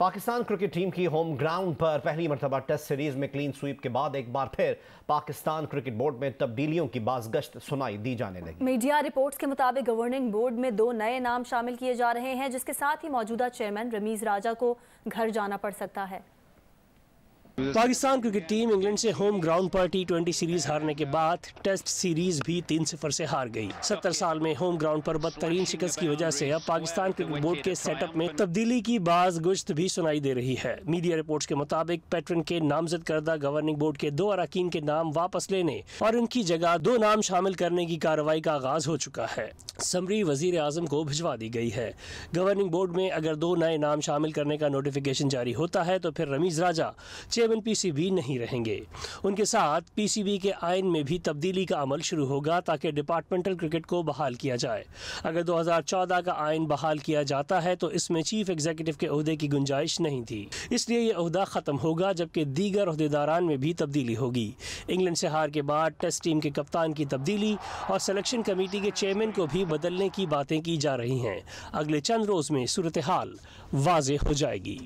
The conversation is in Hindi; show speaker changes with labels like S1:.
S1: पाकिस्तान क्रिकेट टीम की होम ग्राउंड पर पहली मरतबा टेस्ट सीरीज में क्लीन स्वीप के बाद एक बार फिर पाकिस्तान क्रिकेट बोर्ड में तब्दीलियों की बाजगश्त सुनाई दी जाने लगी
S2: मीडिया रिपोर्ट्स के मुताबिक गवर्निंग बोर्ड में दो नए नाम शामिल किए जा रहे हैं जिसके साथ ही मौजूदा चेयरमैन रमीज राजा को घर जाना पड़ सकता है
S3: पाकिस्तान क्रिकेट टीम इंग्लैंड से होम ग्राउंड पर टी ट्वेंटी सीरीज हारने के बाद टेस्ट सीरीज भी तीन सिफर से हार गई सत्तर साल में होम ग्राउंड पर बदतरीन शिकस्त की वजह से अब पाकिस्तान क्रिकेट बोर्ड के सेटअप में तब्दीली की बाज गुश्त भी सुनाई दे रही है मीडिया रिपोर्ट्स के मुताबिक पैटर्न के नामजद करदा गवर्निंग बोर्ड के दो अरकान के नाम वापस लेने और उनकी जगह दो नाम शामिल करने की कार्रवाई का आगाज हो चुका है समरी वजीर आजम को भिजवा दी गई है गवर्निंग बोर्ड में अगर दो नए नाम शामिल करने का नोटिफिकेशन जारी होता है तो फिर रमीज राजा सेवन पीसीबी नहीं रहेंगे उनके साथ पीसीबी के आयन में भी तब्दीली का अमल शुरू होगा ताकि डिपार्टमेंटल क्रिकेट को बहाल किया जाए अगर 2014 का आयन बहाल किया जाता है तो इसमें चीफ एग्जीक्यूटिव के अहदे की गुंजाइश नहीं थी इसलिए यह अहदा ख़त्म होगा जबकि दीगर अहदेदारान में भी तब्दीली होगी इंग्लैंड से हार के बाद टेस्ट टीम के कप्तान की तब्दीली और सिलेक्शन कमेटी के चेयरमैन को भी बदलने की बातें की जा रही हैं अगले चंद रोज़ में सूरत हाल वाज हो जाएगी